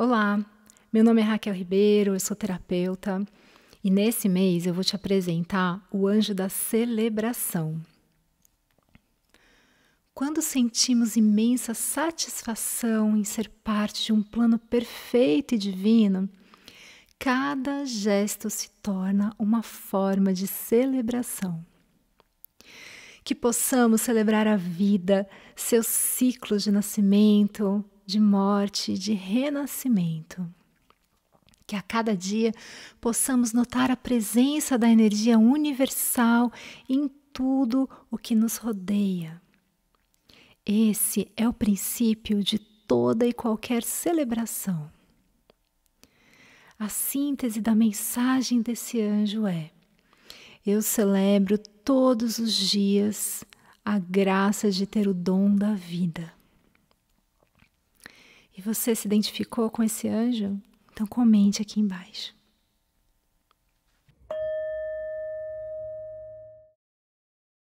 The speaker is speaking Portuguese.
Olá, meu nome é Raquel Ribeiro, eu sou terapeuta e nesse mês eu vou te apresentar o anjo da celebração. Quando sentimos imensa satisfação em ser parte de um plano perfeito e divino, cada gesto se torna uma forma de celebração. Que possamos celebrar a vida, seus ciclos de nascimento, de morte, de renascimento. Que a cada dia possamos notar a presença da energia universal em tudo o que nos rodeia. Esse é o princípio de toda e qualquer celebração. A síntese da mensagem desse anjo é: Eu celebro todos os dias a graça de ter o dom da vida. E você se identificou com esse anjo? Então comente aqui embaixo.